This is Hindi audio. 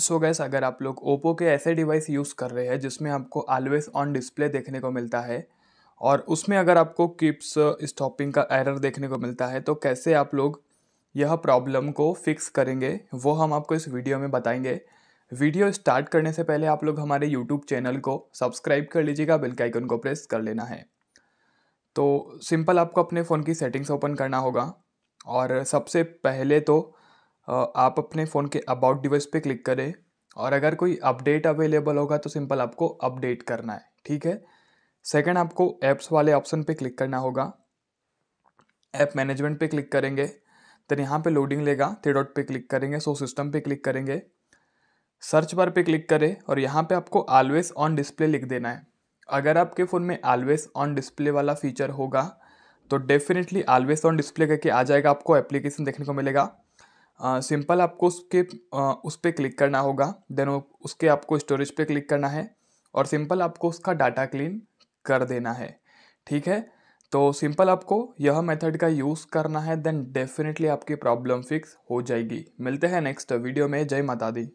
सो so गैस अगर आप लोग ओप्पो के ऐसे डिवाइस यूज़ कर रहे हैं जिसमें आपको ऑलवेज ऑन डिस्प्ले देखने को मिलता है और उसमें अगर आपको किप्स स्टॉपिंग uh, का एरर देखने को मिलता है तो कैसे आप लोग यह प्रॉब्लम को फिक्स करेंगे वो हम आपको इस वीडियो में बताएंगे वीडियो स्टार्ट करने से पहले आप लोग हमारे यूट्यूब चैनल को सब्सक्राइब कर लीजिएगा बेल के आइकन को प्रेस कर लेना है तो सिंपल आपको अपने फ़ोन की सेटिंग्स ओपन करना होगा और सबसे पहले तो आप अपने फ़ोन के अबाउट डिवाइस पे क्लिक करें और अगर कोई अपडेट अवेलेबल होगा तो सिंपल आपको अपडेट करना है ठीक है सेकंड आपको ऐप्स वाले ऑप्शन पे क्लिक करना होगा ऐप मैनेजमेंट पे क्लिक करेंगे देन यहाँ पे लोडिंग लेगा थ्री डॉट पे क्लिक करेंगे सो सिस्टम पे क्लिक करेंगे सर्च बार पे क्लिक करें और यहाँ पे आपको आलवेज ऑन डिस्प्ले लिख देना है अगर आपके फ़ोन में आलवेज ऑन डिस्प्ले वाला फीचर होगा तो डेफिनेटली आलवेज ऑन डिस्प्ले करके आ जाएगा आपको एप्लीकेशन देखने को मिलेगा सिंपल आपको उसके उस पर क्लिक करना होगा देन उसके आपको स्टोरेज पे क्लिक करना है और सिंपल आपको उसका डाटा क्लीन कर देना है ठीक है तो सिंपल आपको यह मेथड का यूज़ करना है देन डेफिनेटली आपकी प्रॉब्लम फिक्स हो जाएगी मिलते हैं नेक्स्ट वीडियो में जय माता दी